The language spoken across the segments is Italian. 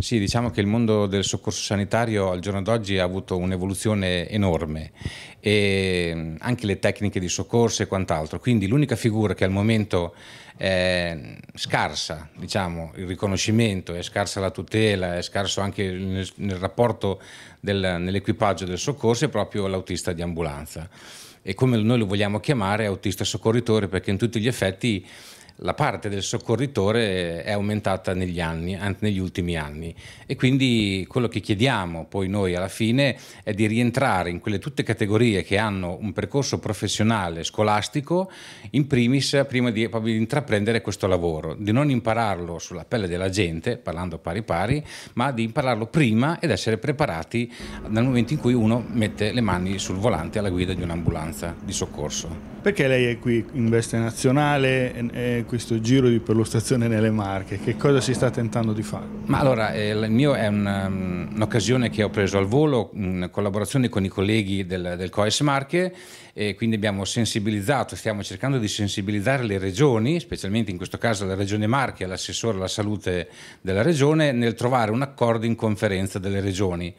Sì, diciamo che il mondo del soccorso sanitario al giorno d'oggi ha avuto un'evoluzione enorme e ehm, anche le tecniche di soccorso e quant'altro. Quindi l'unica figura che al momento è scarsa, diciamo, il riconoscimento, è scarsa la tutela, è scarso anche nel, nel rapporto del, nell'equipaggio del soccorso è proprio l'autista di ambulanza. E come noi lo vogliamo chiamare autista soccorritore perché in tutti gli effetti la parte del soccorritore è aumentata negli, anni, negli ultimi anni e quindi quello che chiediamo poi noi alla fine è di rientrare in quelle tutte categorie che hanno un percorso professionale scolastico in primis prima di, di intraprendere questo lavoro, di non impararlo sulla pelle della gente, parlando pari pari, ma di impararlo prima ed essere preparati nel momento in cui uno mette le mani sul volante alla guida di un'ambulanza di soccorso. Perché lei è qui in veste nazionale? È questo giro di perlustrazione nelle Marche? Che cosa si sta tentando di fare? Ma allora, eh, il mio è un, mm, un'occasione che ho preso al volo in collaborazione con i colleghi del, del COES Marche e quindi abbiamo sensibilizzato, stiamo cercando di sensibilizzare le regioni, specialmente in questo caso la Regione Marche, l'assessore alla salute della Regione, nel trovare un accordo in conferenza delle regioni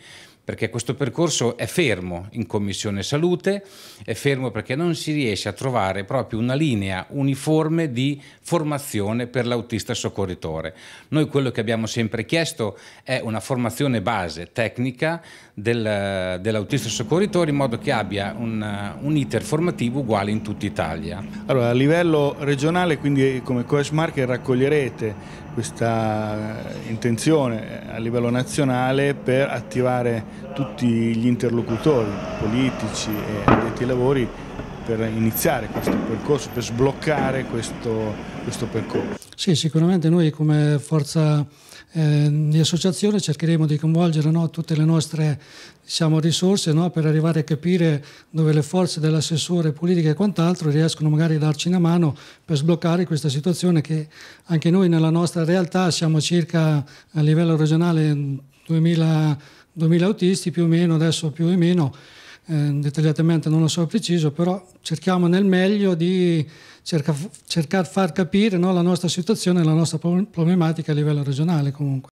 perché questo percorso è fermo in Commissione Salute, è fermo perché non si riesce a trovare proprio una linea uniforme di formazione per l'autista soccorritore. Noi quello che abbiamo sempre chiesto è una formazione base tecnica del, dell'autista soccorritore in modo che abbia un, un, iter formativo uguale in tutta Italia. Allora, a livello regionale, quindi come Coach Market raccoglierete questa intenzione eh, a livello nazionale per attivare tutti gli interlocutori politici e addetti ai lavori per iniziare questo percorso, per sbloccare questo, questo percorso. Sì, sicuramente noi come forza eh, di associazione cercheremo di coinvolgere no, tutte le nostre diciamo, risorse no, per arrivare a capire dove le forze dell'assessore politica e quant'altro riescono magari a darci una mano per sbloccare questa situazione che anche noi nella nostra realtà siamo circa a livello regionale 2000 2000 autisti più o meno, adesso più o meno, eh, dettagliatamente non lo so preciso, però cerchiamo nel meglio di cercare cerca far capire no, la nostra situazione la nostra problematica a livello regionale comunque.